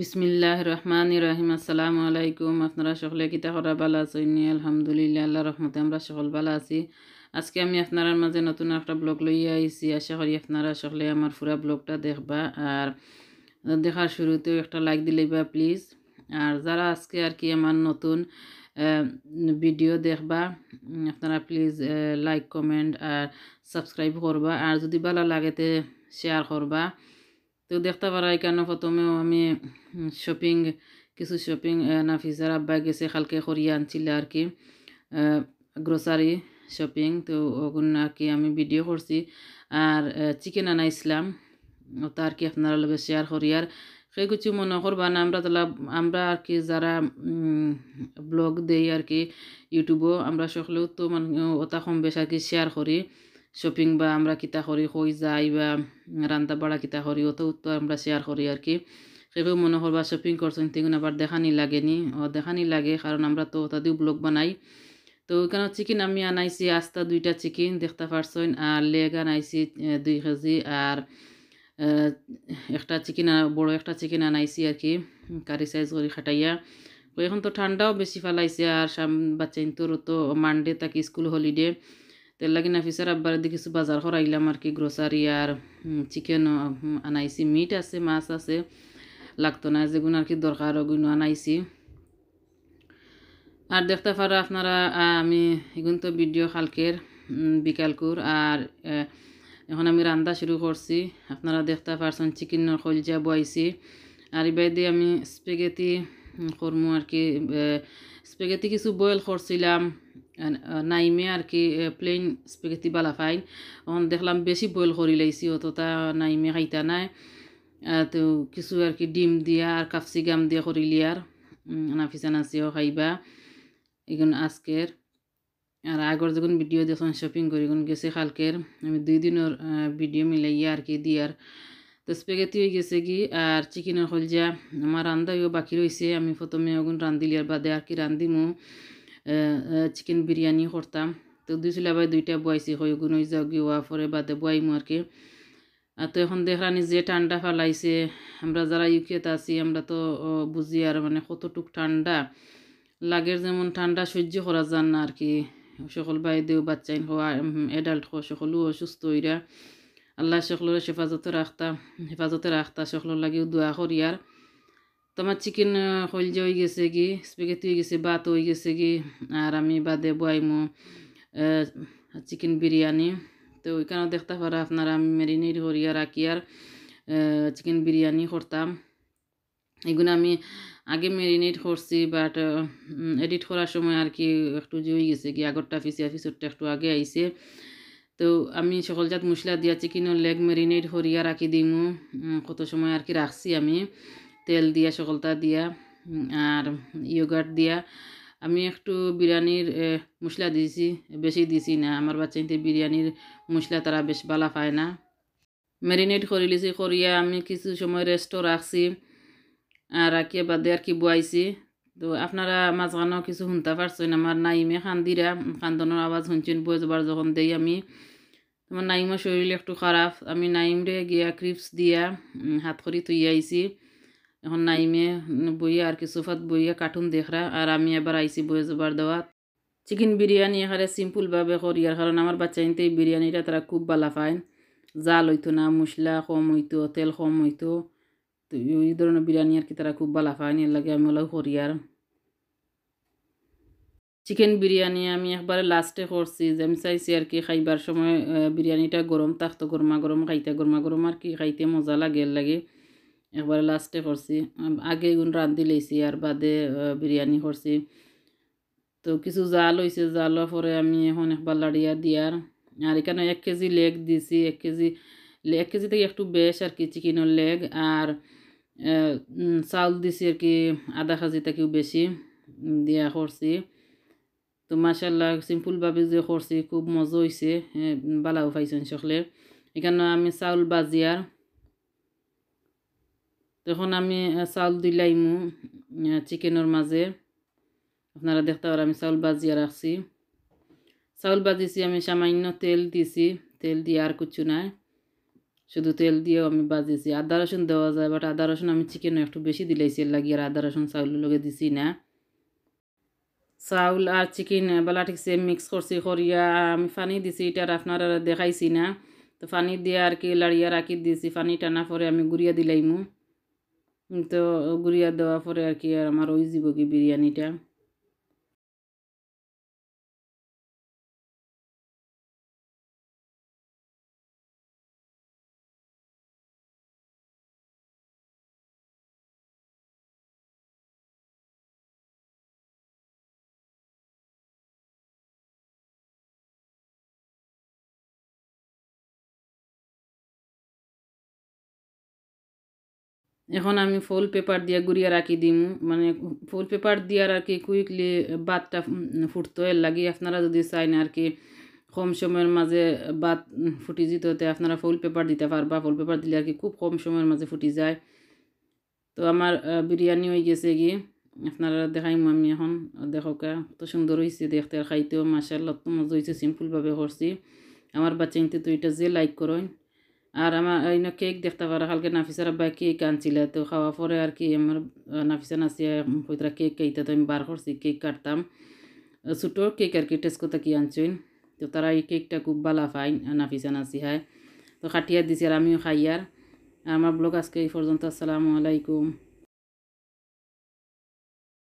বিসমিল্লাহ রহমান রহিম আসসালামু আলাইকুম আপনারা সকলে কিতা করা ভালো আছেন আলহামদুলিল্লাহ আল্লাহ রহমতে আমরা সকল ভালো আছি আজকে আমি আপনার মাঝে নতুন একটা ব্লগ লইয়া আইসি আশা করি আপনারা সকলে আমার পুরা ব্লগটা দেখবা আর দেখার শুরুতেও একটা লাইক দিলেবা প্লিজ আর যারা আজকে আর কি আমার নতুন ভিডিও দেখবা আপনারা প্লিজ লাইক কমেন্ট আর সাবস্ক্রাইব করবা আর যদি ভালো তে শেয়ার করবা তো দেখতে পারাই কেন প্রথমেও আমি শপিং কিছু শপিং নাফিসার আব্বা গেছে কালকে করিয়ে আনছিল আর কি গ্রোসারি শপিং তো ওগুলো আর কি আমি ভিডিও করছি আর চিকেন আনাইছিলাম তার কি আপনার লগে শেয়ার করি আর সেই কিছু মনে করবা না আমরা তালা আমরা আর কি যারা ব্লগ দেই আর কি ইউটিউবও আমরা সকলেও তো মানে ওটা কম বেশ আর কি শেয়ার করি শপিং বা আমরা কিতা করি হই যাই বা রান্না বাড়া কিতা করি অত তো আমরা শেয়ার করি আর কি কেউ মনে করবা শপিং করছেন তেগুন আবার দেখানি লাগেনি ও দেখানি লাগে কারণ আমরা তো তাদের ব্লগ বানাই তো ওইখানে চিকেন আমি আনাইছি আস্তা দুইটা চিকেন দেখতে পারছেন আর লেগ আনাইছি দুই কেজি আর একটা চিকেন বড় একটা চিকেন আনাইছি আর কি কারি সাইজ করে খাটাইয়া এখন তো ঠান্ডাও বেশি ফালাইছে আর বাচ্চা তোর তো মানডে তাকে স্কুল হলিডে তেল লাগি ফিসার আব্বার দেখি কিছু বাজার খরাইলাম আর কি গ্রোসারি আর চিকেন আনাইছি মিট আছে মাছ আছে লাগতো না যেগুলো আর কি দরকার ওগুলো আনাইছি আর দেখতে পারো আপনারা আমি এগুন তো ভিডিও কালকের বিকালকুর আর এখন আমি রান্না শুরু করছি আপনারা দেখতে পারছেন চিকেন খলজা বইছি আর এবার দিয়ে আমি স্পেগেটি করমু আর কি স্পেগেটি কিছু বয়েল করছিলাম নাইমে আর কি প্লেন স্পেগেটি বালা ফাইন অন দেখলাম বেশি বয়েল করি লাইছি তা নাইমে খাইতা নাই তো কিছু আর কি ডিম দিয়া আর কাপসি গাম দিয়া করিলি আর নাফিসা নাচিও খাইবা এগুন আজকের আর আগর যখন ভিডিও দেখুন শপিং করি গুন গেছে খালকের আমি দুই দিনের ভিডিও মিলাইয়া আর কি দিয়ার তো স্পেগেতি হয়ে গেছে কি আর চিকেনের হলজা আমার রান্দাইও বাকি রয়েছে আমি প্রথমে ওগুন রান্ধিলি আর বাদে আর কি রান্ধিমু চিকেন বিরিয়ানি করতাম তো দুই বাই দুইটা বয়াইছি হয়ে গুণ যাও গিয়ে পরে বাদে বয়াইমু আর কি আর তো এখন দেখলানি যে ঠান্ডা ফালাইছে আমরা যারা ইউকেতে আছি আমরা তো বুঝি আর মানে কতটুক ঠান্ডা লাগের যেমন ঠান্ডা সহ্য করা যান না আর কি সকল বাইদেউ বাচ্চাই হওয়া এডাল্ট হওয়া সকলও অসুস্থ হইরা আল্লাহ সকলের হেফাজতে রাখতা হেফাজতে রাখতা সকলের লাগেও দোয়া করি আর তোমার চিকেন চিকেন হলজে হয়ে গেছে কি স্পেগেতি হয়ে গেছে ভাত হয়ে গেছে কি আর আমি বাদে বয়াইমো চিকেন বিরিয়ানি তো ওইখানেও দেখতে পারা আপনারা আমি মেরিনেট হরিয়া রাখি আর চিকেন বিরিয়ানি করতাম এগুলো আমি আগে মেরিনেট করছি বাট এডিট করার সময় আর কি একটু হয়ে গেছে কি আগরটা ফিসিয়া ফিসরটা একটু আগে আইছে তো আমি সকলজাত মশলা দিয়া চিকেনও লেগ মেরিনেট হরিয়া রাখি দিমু কত সময় আর কি রাখছি আমি তেল দিয়া সকলটা দিয়া আর ইয়োগার্ট দিয়া আমি একটু বিরিয়ানির মশলা দিয়েছি বেশি দিছি না আমার বাচ্চাইতে বিরিয়ানির মশলা তারা বেশ ভালো পায় না ম্যারিনেট করে লিছি করিয়া আমি কিছু সময় রেস্টও রাখছি আর রাখিয়া বাদে আর কি বয়াইছি তো আপনারা মাঝখানেও কিছু শুনতে পারছেন আমার নাইমে খান্দিরা খান্দনের আওয়াজ শুনছেন বয়ে যাবার যখন দেই আমি আমার নাইমের শরীর একটু খারাপ আমি নাইমরে গিয়া ক্রিপস দিয়া হাত করি তুই আইছি এখন নাইমে বইয়ে আর কিছু ফাত বইয়ে কার্টুন দেখরা আর আমি এবার আইসি বইয়ে জোবার দেওয়া চিকেন বিরিয়ানি এখানে সিম্পলভাবে করি আর কারণ আমার বাচ্চা এই বিরিয়ানিটা তারা খুব ভালো পায় জাল হইতো না মশলা কম হইতো তেল কম হইতো তো এই ধরনের বিরিয়ানি আর কি তারা খুব ভালো পায় এর লাগে আমি ওলাও করি আর চিকেন বিরিয়ানি আমি একবারে লাস্টে করছি যে আমি চাইছি আর কি খাইবার সময় বিরিয়ানিটা গরম থাকতো গরমা গরম খাইতে গরমা গরম আর কি খাইতে মজা লাগে লাগে একবারে লাস্টে করছি আগে এগুন রান্ধি লইছি আর বাদে বিরিয়ানি করছি তো কিছু জাল হয়েছে জালের পরে আমি এখন একবার লাড়িয়া দিয়ার আর এখানে এক কেজি লেগ দিছি এক কেজি এক কেজি থেকে একটু বেশ আর কি চিকেনের লেগ আর চাউল দিছি আর কি আধা কেজি থেকেও বেশি দিয়া করছি তো মাসাল্লাহ সিম্পলভাবে যে করছি খুব মজা হয়েছে বালাও পাইছেন সকলে এখানে আমি চাউল বাজিয়ার তখন আমি চাউল দিলাইমু চিকেনের মাঝে আপনারা দেখতে পারেন আমি চাউল বাজিয়া রাখছি চাউল বাজিছি আমি সামান্য তেল দিছি তেল দিয়ে আর কিছু নাই শুধু তেল দিয়েও আমি বাজিছি আদা রসুন দেওয়া যায় বাট আদা রসুন আমি চিকেন একটু বেশি দিলাইছি লাগিয়ে আর আদা রসুন চাউলের লগে দিছি না চাউল আর চিকেন বেলা ঠিক সে মিক্স করছি করিয়া আমি পানি দিছি এটা আপনারা দেখাইছি না তো পানি দিয়ে আর কি লাড়িয়া রাখি দিছি পানি টানা পরে আমি গুড়িয়া দিলাইমু তো গুড়িয়া দেওয়ার পরে আর কি আর আমার ওই জীবকি বিরিয়ানিটা এখন আমি ফুল পেপার দিয়ে গুড়িয়া রাখি দিম মানে ফুল পেপার দিয়ে আর কি কুইকলি বাতটা ফুটতো এর লাগি আপনারা যদি চাইন আর কি কম সময়ের মাঝে বাত ফুটি যেতে আপনারা ফুল পেপার দিতে পারবা ফুল পেপার দিলে আর কি খুব কম সময়ের মাঝে ফুটি যায় তো আমার বিরিয়ানি হয়ে গেছে গিয়ে আপনারা দেখাইম আমি এখন দেখোকা তো সুন্দর হয়েছে দেখতে খাইতেও মাসাল্লা তো মজা হয়েছে সিম্পলভাবে করছি আমার বাচ্চা তো এটা যে লাইক করেন আর আমার এই কেক দেখতে পারো কালকে নাফিসার আব্বা কেক আনছিল তো খাওয়া পরে আর কি আমার নাফিসা নাসিয়া পৈতরা কেক খাইতে তো আমি বার করছি কেক কাটতাম ছোটো কেক আর কি টেস্ট করতে কি আনছুইন তো তারা এই কেকটা খুব ভালো ফাইন নাফিসা নাসিহায় তো খাটিয়া দিছি আর আমিও খাই আর আমার ব্লগ আজকে এই পর্যন্ত আসসালামু আলাইকুম